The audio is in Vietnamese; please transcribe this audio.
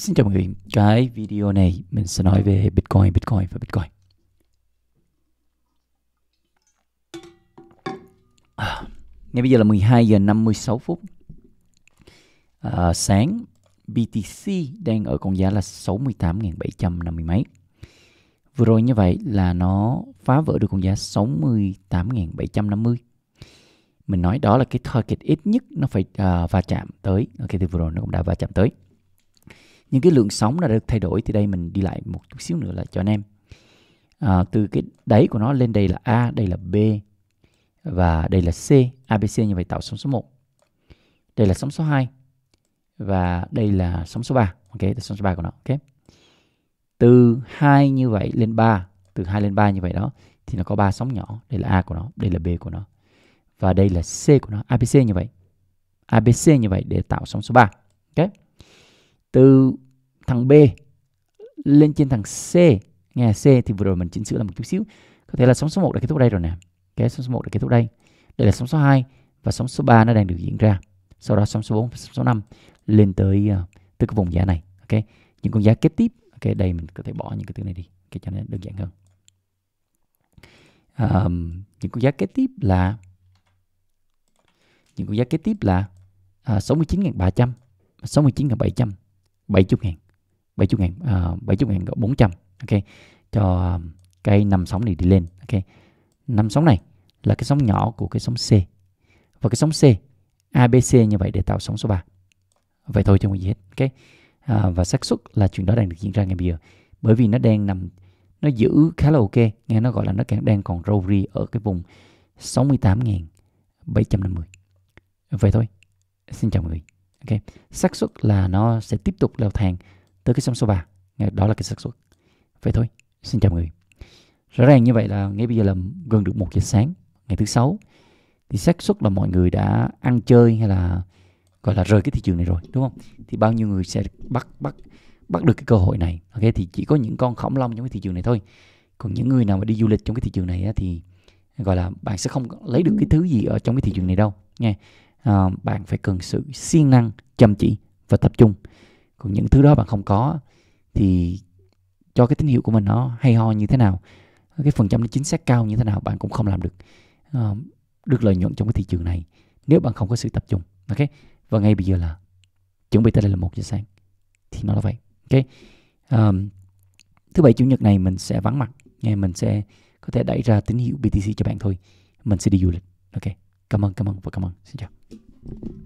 Xin chào mọi người, cái video này mình sẽ nói về Bitcoin, Bitcoin và Bitcoin à, Ngay bây giờ là 12 giờ 56 phút à, Sáng BTC đang ở con giá là 68.750 mấy Vừa rồi như vậy là nó phá vỡ được con giá 68.750 mình nói đó là cái target ít nhất nó phải uh, va chạm tới ok thì vừa rồi nó cũng đã va chạm tới những cái lượng sóng đã được thay đổi thì đây mình đi lại một chút xíu nữa là cho anh em à, từ cái đáy của nó lên đây là A đây là B và đây là C ABC như vậy tạo sóng số 1 đây là sóng số 2 và đây là sóng số 3 ok là sóng số 3 của nó ok từ 2 như vậy lên 3 từ 2 lên 3 như vậy đó thì nó có ba sóng nhỏ đây là A của nó đây là B của nó và đây là C của nó ABC như vậy ABC như vậy để tạo sóng số 3 ok từ thằng B lên trên thằng C nghe C thì vừa rồi mình chỉnh sửa là một chút xíu có thể là sóng số 1 đã kết thúc đây rồi nè cái sóng số 1 đã kết thúc đây đây là sóng số 2 và sóng số 3 nó đang được diễn ra sau đó sóng số 4 và sóng số 5 lên tới uh, tới cái vùng giá này ok những con giá kế tiếp ok đây mình có thể bỏ những cái thứ này đi okay, cho nó đơn giản hơn um, những con giá kế tiếp là những con giá kế tiếp là à, 69.300 69.700 70 ngàn 70 ngàn uh, ờ, 70 ngàn 400 ok cho ờ, cái năm sóng này đi lên ok năm sóng này là cái sóng nhỏ của cái sóng C và cái sóng C ABC như vậy để tạo sóng số 3 vậy thôi chứ không gì hết ok à, và xác suất là chuyện đó đang được diễn ra ngay bây giờ bởi vì nó đang nằm nó giữ khá là ok nghe nó gọi là nó đang còn rowry ở cái vùng 68.750 vậy thôi xin chào mọi người ok xác suất là nó sẽ tiếp tục leo thang tới cái sóng số 3 đó là cái xác suất vậy thôi xin chào mọi người rõ ràng như vậy là ngay bây giờ là gần được một giờ sáng ngày thứ sáu thì xác suất là mọi người đã ăn chơi hay là gọi là rời cái thị trường này rồi đúng không thì bao nhiêu người sẽ bắt bắt bắt được cái cơ hội này ok thì chỉ có những con khổng long trong cái thị trường này thôi còn những người nào mà đi du lịch trong cái thị trường này á, thì gọi là bạn sẽ không lấy được cái thứ gì ở trong cái thị trường này đâu nha Ờ, bạn phải cần sự siêng năng chăm chỉ và tập trung còn những thứ đó bạn không có thì cho cái tín hiệu của mình nó hay ho như thế nào cái phần trăm nó chính xác cao như thế nào bạn cũng không làm được ờ, được lợi nhuận trong cái thị trường này nếu bạn không có sự tập trung ok và ngay bây giờ là chuẩn bị tới đây là một giờ sáng thì nó là vậy ok um, thứ bảy chủ nhật này mình sẽ vắng mặt nghe mình sẽ có thể đẩy ra tín hiệu BTC cho bạn thôi mình sẽ đi du lịch ok Come on, come on, come on. Sekejap.